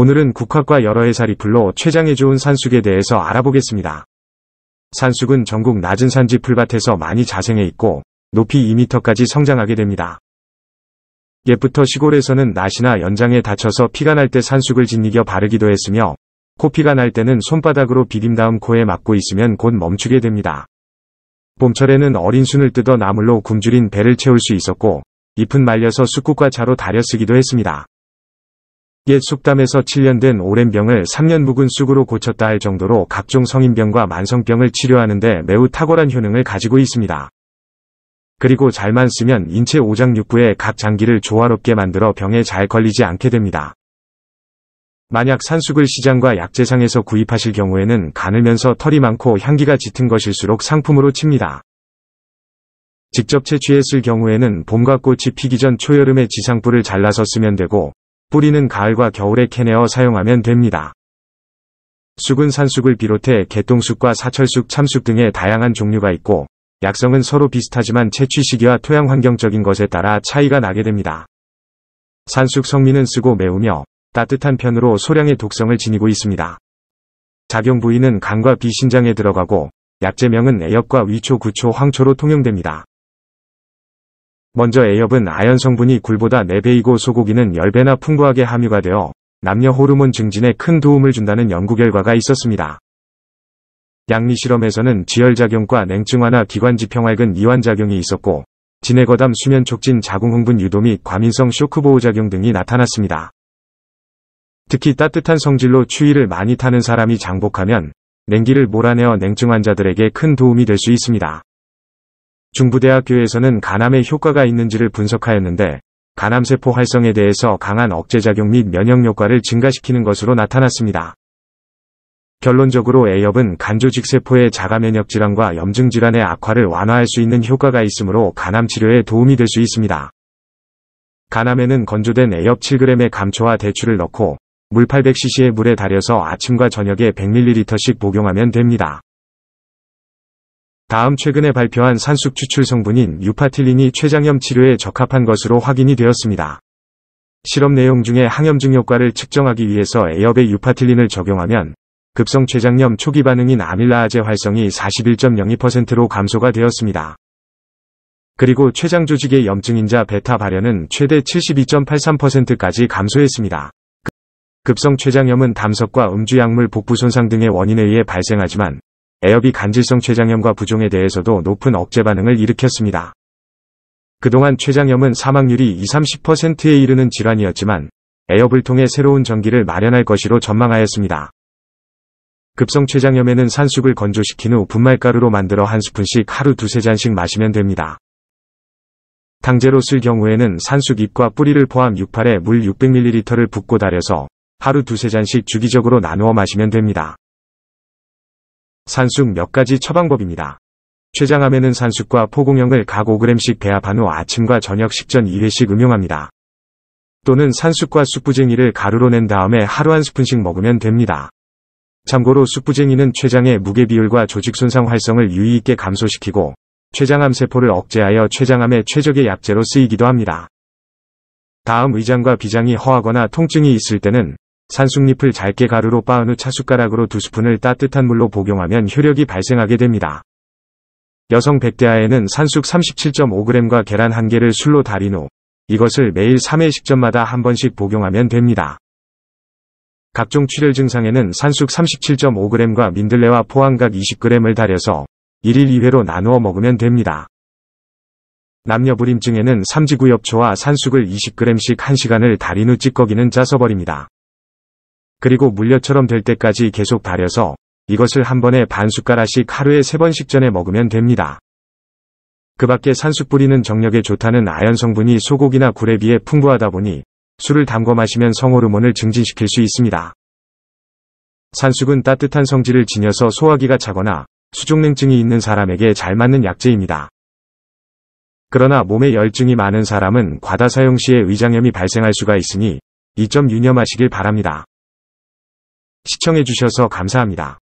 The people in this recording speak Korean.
오늘은 국화과 여러 해살이 불러 최장에 좋은 산쑥에 대해서 알아보겠습니다. 산쑥은 전국 낮은 산지 풀밭에서 많이 자생해 있고 높이 2m까지 성장하게 됩니다. 옛부터 시골에서는 낫이나 연장에 다쳐서 피가 날 때 산쑥을 짓이겨 바르기도 했으며 코피가 날 때는 손바닥으로 비빔 다음 코에 맞고 있으면 곧 멈추게 됩니다. 봄철에는 어린 순을 뜯어 나물로 굶주린 배를 채울 수 있었고 잎은 말려서 숯국과 차로 다려 쓰기도 했습니다. 옛 숙담에서 7년 된 오랜 병을 3년 묵은 쑥으로 고쳤다 할 정도로 각종 성인병과 만성병을 치료하는데 매우 탁월한 효능을 가지고 있습니다. 그리고 잘만 쓰면 인체 오장육부의 각 장기를 조화롭게 만들어 병에 잘 걸리지 않게 됩니다. 만약 산숙을 시장과 약재상에서 구입하실 경우에는 가늘면서 털이 많고 향기가 짙은 것일수록 상품으로 칩니다. 직접 채취했을 경우에는 봄과 꽃이 피기 전 초여름에 지상뿌을 잘라서 쓰면 되고 뿌리는 가을과 겨울에 캐내어 사용하면 됩니다. 쑥은 산쑥을 비롯해 개똥쑥과 사철쑥, 참쑥 등의 다양한 종류가 있고 약성은 서로 비슷하지만 채취 시기와 토양 환경적인 것에 따라 차이가 나게 됩니다. 산쑥 성미는 쓰고 매우며 따뜻한 편으로 소량의 독성을 지니고 있습니다. 작용 부위는 간과 비신장에 들어가고 약재명은 애엽과 위초, 구초, 황초로 통용됩니다. 먼저 A엽은 아연 성분이 굴보다 4배이고 소고기는 10배나 풍부하게 함유가 되어 남녀 호르몬 증진에 큰 도움을 준다는 연구 결과가 있었습니다. 양리 실험에서는 지혈작용과 냉증 화나 기관지평 활근 이완작용이 있었고 진해거담 수면 촉진 자궁흥분 유도 및 과민성 쇼크 보호 작용 등이 나타났습니다. 특히 따뜻한 성질로 추위를 많이 타는 사람이 장복하면 냉기를 몰아내어 냉증 환자들에게 큰 도움이 될 수 있습니다. 중부대학교에서는 간암의 효과가 있는지를 분석하였는데 간암세포 활성에 대해서 강한 억제작용 및 면역효과를 증가시키는 것으로 나타났습니다. 결론적으로 A엽은 간조직세포의 자가면역질환과 염증질환의 악화를 완화할 수 있는 효과가 있으므로 간암 치료에 도움이 될 수 있습니다. 간암에는 건조된 A엽 7g의 감초와 대추를 넣고 물 800cc의 물에 달여서 아침과 저녁에 100ml씩 복용하면 됩니다. 다음 최근에 발표한 산숙 추출 성분인 유파틸린이 췌장염 치료에 적합한 것으로 확인이 되었습니다. 실험 내용 중에 항염증 효과를 측정하기 위해서 에어베 유파틸린을 적용하면 급성 췌장염 초기 반응인 아밀라아제 활성이 41.02%로 감소가 되었습니다. 그리고 췌장 조직의 염증인자 베타 발현은 최대 72.83%까지 감소했습니다. 급성 췌장염은 담석과 음주약물 복부 손상 등의 원인에 의해 발생하지만 에어비 간질성 췌장염과 부종에 대해서도 높은 억제 반응을 일으켰습니다. 그동안 췌장염은 사망률이 20, 30%에 이르는 질환이었지만 에어블 통해 새로운 전기를 마련할 것으로 전망하였습니다. 급성 췌장염에는 산쑥을 건조시킨 후 분말가루로 만들어 한 스푼씩 하루 두세 잔씩 마시면 됩니다. 당제로 쓸 경우에는 산쑥 잎과 뿌리를 포함 68에 물 600ml를 붓고 달여서 하루 두세 잔씩 주기적으로 나누어 마시면 됩니다. 산숙 몇 가지 처방법입니다. 췌장암에는 산숙과 포공형을각 5g씩 배합한 후 아침과 저녁 식전 2회씩 음용합니다. 또는 산숙과 숯부쟁이를 가루로 낸 다음에 하루 한 스푼씩 먹으면 됩니다. 참고로 숯부쟁이는 췌장의 무게 비율과 조직 손상 활성을 유의있게 감소시키고 췌장암 세포를 억제하여 췌장암의 최적의 약재로 쓰이기도 합니다. 다음 위장과 비장이 허하거나 통증이 있을 때는 산숙잎을 잘게 가루로 빻은 후 차숟가락으로 두 스푼을 따뜻한 물로 복용하면 효력이 발생하게 됩니다. 여성 백대아에는 산숙 37.5g과 계란 1개를 술로 달인 후 이것을 매일 3회 식전마다 한 번씩 복용하면 됩니다. 각종 출혈 증상에는 산숙 37.5g과 민들레와 포항각 20g을 달여서 1일 2회로 나누어 먹으면 됩니다. 남녀 불임증에는 삼지구엽초와 산숙을 20g씩 1시간을 달인 후 찌꺼기는 짜서 버립니다. 그리고 물엿처럼 될 때까지 계속 달여서 이것을 한 번에 반 숟가락씩 하루에 세번씩 전에 먹으면 됩니다. 그 밖에 산수뿌리는 정력에 좋다는 아연 성분이 소고기나 굴에 비해 풍부하다 보니 술을 담궈 마시면 성호르몬을 증진시킬 수 있습니다. 산숙은 따뜻한 성질을 지녀서 소화기가 차거나 수족냉증이 있는 사람에게 잘 맞는 약재입니다. 그러나 몸에 열증이 많은 사람은 과다 사용 시에 위장염이 발생할 수가 있으니 이점 유념하시길 바랍니다. 시청해주셔서 감사합니다.